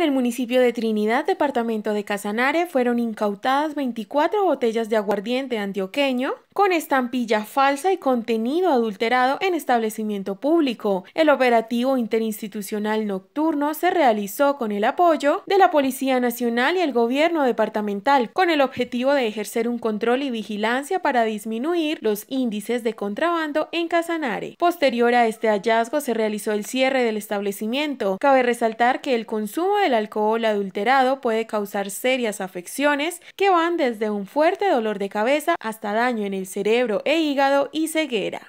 en el municipio de Trinidad, departamento de Casanare, fueron incautadas 24 botellas de aguardiente antioqueño, con estampilla falsa y contenido adulterado en establecimiento público. El operativo interinstitucional nocturno se realizó con el apoyo de la Policía Nacional y el Gobierno Departamental, con el objetivo de ejercer un control y vigilancia para disminuir los índices de contrabando en Casanare. Posterior a este hallazgo se realizó el cierre del establecimiento. Cabe resaltar que el consumo del alcohol adulterado puede causar serias afecciones que van desde un fuerte dolor de cabeza hasta daño en el cerebro e hígado y ceguera.